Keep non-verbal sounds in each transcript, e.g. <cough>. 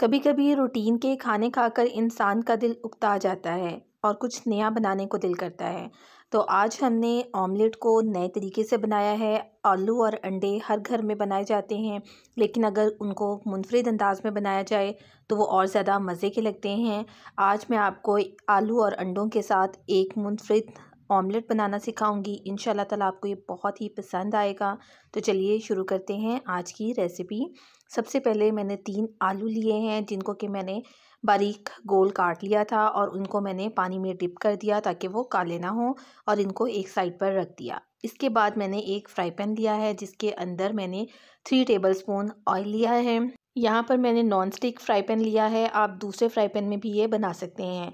कभी कभी रूटीन के खाने खाकर इंसान का दिल उकता जाता है और कुछ नया बनाने को दिल करता है तो आज हमने ऑमलेट को नए तरीके से बनाया है आलू और अंडे हर घर में बनाए जाते हैं लेकिन अगर उनको मुनफरद अंदाज में बनाया जाए तो वो और ज़्यादा मज़े के लगते हैं आज मैं आपको आलू और अंडों के साथ एक मुनफरद ऑमलेट बनाना सिखाऊंगी इन तला आपको ये बहुत ही पसंद आएगा तो चलिए शुरू करते हैं आज की रेसिपी सबसे पहले मैंने तीन आलू लिए हैं जिनको कि मैंने बारीक गोल काट लिया था और उनको मैंने पानी में डिप कर दिया ताकि वो काले ना हो और इनको एक साइड पर रख दिया इसके बाद मैंने एक फ्राई पैन लिया है जिसके अंदर मैंने थ्री स्पून ऑयल लिया है यहाँ पर मैंने नॉन स्टिक फ्राई पैन लिया है आप दूसरे फ्राई पैन में भी ये बना सकते हैं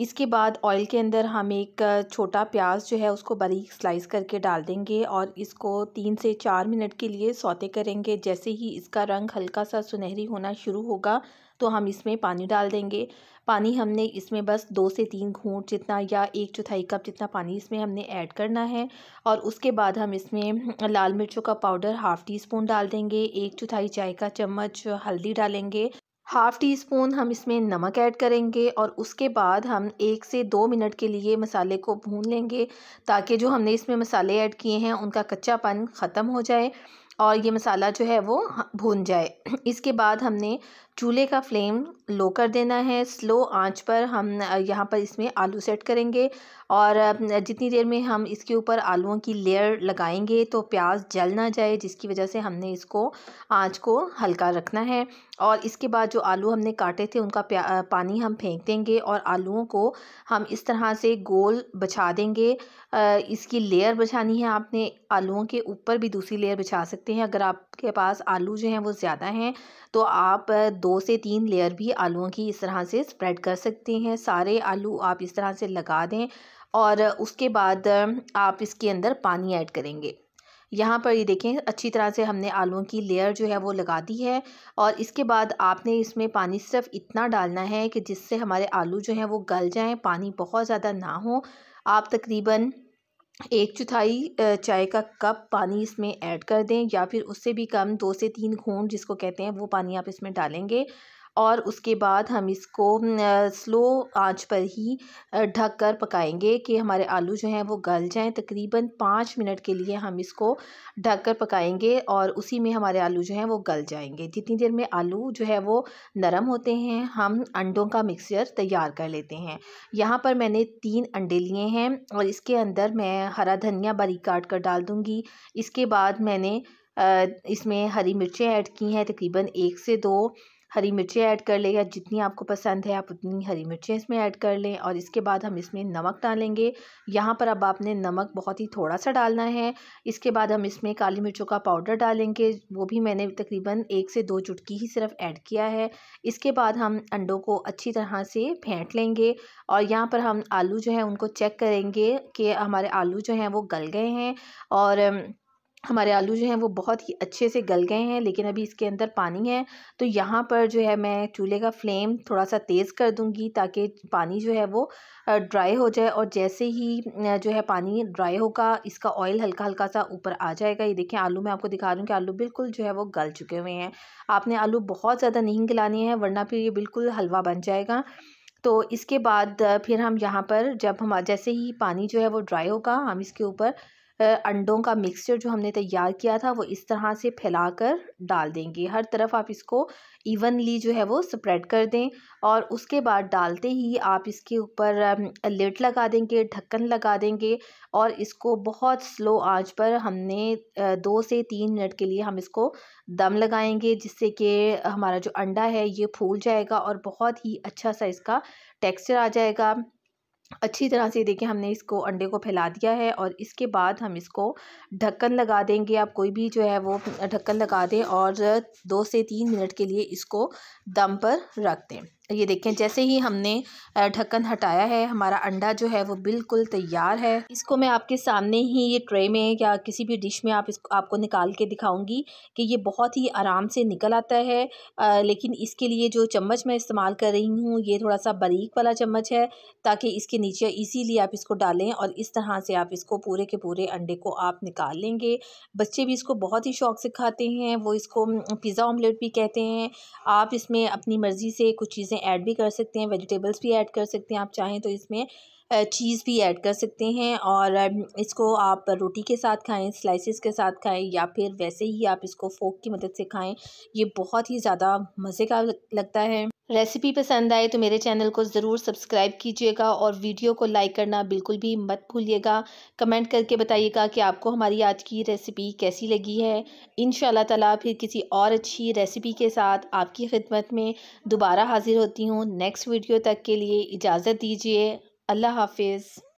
इसके बाद ऑयल के अंदर हम एक छोटा प्याज जो है उसको बारीक स्लाइस करके डाल देंगे और इसको तीन से चार मिनट के लिए सौते करेंगे जैसे ही इसका रंग हल्का सा सुनहरी होना शुरू होगा तो हम इसमें पानी डाल देंगे पानी हमने इसमें बस दो से तीन घूंट जितना या एक चौथाई कप जितना पानी इसमें हमने ऐड करना है और उसके बाद हम इसमें लाल मिर्चों का पाउडर हाफ़ टी स्पून डाल देंगे एक चौथाई चाय का चम्मच हल्दी डालेंगे हाफ़ टी स्पून हम इसमें नमक ऐड करेंगे और उसके बाद हम एक से दो मिनट के लिए मसाले को भून लेंगे ताकि जो हमने इसमें मसाले ऐड किए हैं उनका कच्चापन ख़त्म हो जाए और ये मसाला जो है वो भून जाए <clears throat> इसके बाद हमने चूल्हे का फ्लेम लो कर देना है स्लो आंच पर हम यहाँ पर इसमें आलू सेट करेंगे और जितनी देर में हम इसके ऊपर आलूओं की लेयर लगाएंगे तो प्याज जल ना जाए जिसकी वजह से हमने इसको आंच को हल्का रखना है और इसके बाद जो आलू हमने काटे थे उनका पानी हम फेंक देंगे और आलूओं को हम इस तरह से गोल बिछा देंगे इसकी लेयर बिछानी है आपने आलूओं के ऊपर भी दूसरी लेयर बिछा सकते हैं अगर आपके पास आलू जो हैं वो ज़्यादा हैं तो आप दो से तीन लेयर भी आलूओं की इस तरह से स्प्रेड कर सकते हैं सारे आलू आप इस तरह से लगा दें और उसके बाद आप इसके अंदर पानी ऐड करेंगे यहाँ पर ये देखें अच्छी तरह से हमने आलूओं की लेयर जो है वो लगा दी है और इसके बाद आपने इसमें पानी सिर्फ इतना डालना है कि जिससे हमारे आलू जो हैं वो गल जाएँ पानी बहुत ज़्यादा ना हो आप तकरीबन एक चौथाई चाय का कप पानी इसमें ऐड कर दें या फिर उससे भी कम दो से तीन घूंट जिसको कहते हैं वो पानी आप इसमें डालेंगे और उसके बाद हम इसको स्लो आंच पर ही ढक कर पकाएंगे कि हमारे आलू जो हैं वो गल जाएं तकरीबन पाँच मिनट के लिए हम इसको ढक कर पकाएंगे और उसी में हमारे आलू जो हैं वो गल जाएंगे जितनी देर में आलू जो है वो नरम होते हैं हम अंडों का मिक्सचर तैयार कर लेते हैं यहाँ पर मैंने तीन अंडे लिए हैं और इसके अंदर मैं हरा धनिया बारीक काट कर डाल दूँगी इसके बाद मैंने इसमें हरी मिर्चें ऐड की हैं तकरीबन एक से दो हरी मिर्चें ऐड कर लें या जितनी आपको पसंद है आप उतनी हरी मिर्चें इसमें ऐड कर लें और इसके बाद हम इसमें नमक डालेंगे यहाँ पर अब आपने नमक बहुत ही थोड़ा सा डालना है इसके बाद हम इसमें काली मिर्चों का पाउडर डालेंगे वो भी मैंने तकरीबन एक से दो चुटकी ही सिर्फ ऐड किया है इसके बाद हम अंडों को अच्छी तरह से फेंट लेंगे और यहाँ पर हम आलू जो है उनको चेक करेंगे कि हमारे आलू जो हैं वो गल गए हैं और हमारे आलू जो हैं वो बहुत ही अच्छे से गल गए हैं लेकिन अभी इसके अंदर पानी है तो यहाँ पर जो है मैं चूल्हे का फ्लेम थोड़ा सा तेज़ कर दूँगी ताकि पानी जो है वो ड्राई हो जाए और जैसे ही जो है पानी ड्राई होगा इसका ऑयल हल्का हल्का सा ऊपर आ जाएगा ये देखें आलू मैं आपको दिखा रहा हूँ कि आलू बिल्कुल जो है वो गल चुके हुए हैं आपने आलू बहुत ज़्यादा नहीं गलानी है वरना फिर ये बिल्कुल हलवा बन जाएगा तो इसके बाद फिर हम यहाँ पर जब हम जैसे ही पानी जो है वो ड्राई होगा हम इसके ऊपर अंडों का मिक्सचर जो हमने तैयार किया था वो इस तरह से फैला कर डाल देंगे हर तरफ आप इसको इवनली जो है वो स्प्रेड कर दें और उसके बाद डालते ही आप इसके ऊपर लेट लगा देंगे ढक्कन लगा देंगे और इसको बहुत स्लो आंच पर हमने दो से तीन मिनट के लिए हम इसको दम लगाएंगे जिससे कि हमारा जो अंडा है ये फूल जाएगा और बहुत ही अच्छा सा इसका टेक्सचर आ जाएगा अच्छी तरह से देखिए हमने इसको अंडे को फैला दिया है और इसके बाद हम इसको ढक्कन लगा देंगे आप कोई भी जो है वो ढक्कन लगा दें और दो से तीन मिनट के लिए इसको दम पर रख दें ये देखें जैसे ही हमने ढक्कन हटाया है हमारा अंडा जो है वो बिल्कुल तैयार है इसको मैं आपके सामने ही ये ट्रे में या किसी भी डिश में आप इसको आपको निकाल के दिखाऊंगी कि ये बहुत ही आराम से निकल आता है आ, लेकिन इसके लिए जो चम्मच मैं इस्तेमाल कर रही हूँ ये थोड़ा सा बारीक वाला चम्मच है ताकि इसके नीचे ईजीली आप इसको डालें और इस तरह से आप इसको पूरे के पूरे अंडे को आप निकाल लेंगे बच्चे भी इसको बहुत ही शौक से खाते हैं वो इसको पिज़्ज़ा ऑमलेट भी कहते हैं आप इसमें अपनी मर्ज़ी से कुछ चीज़ें चीज़ें ऐड भी कर सकते हैं वेजिटेबल्स भी ऐड कर सकते हैं आप चाहें तो इसमें चीज़ भी ऐड कर सकते हैं और इसको आप रोटी के साथ खाएं स्लाइसेस के साथ खाएं या फिर वैसे ही आप इसको फोक की मदद से खाएं ये बहुत ही ज़्यादा मज़े का लगता है रेसिपी पसंद आए तो मेरे चैनल को ज़रूर सब्सक्राइब कीजिएगा और वीडियो को लाइक करना बिल्कुल भी मत भूलिएगा कमेंट करके बताइएगा कि आपको हमारी आज की रेसिपी कैसी लगी है इन ताला फिर किसी और अच्छी रेसिपी के साथ आपकी खिदमत में दोबारा हाज़िर होती हूँ नेक्स्ट वीडियो तक के लिए इजाज़त दीजिए الله حافظ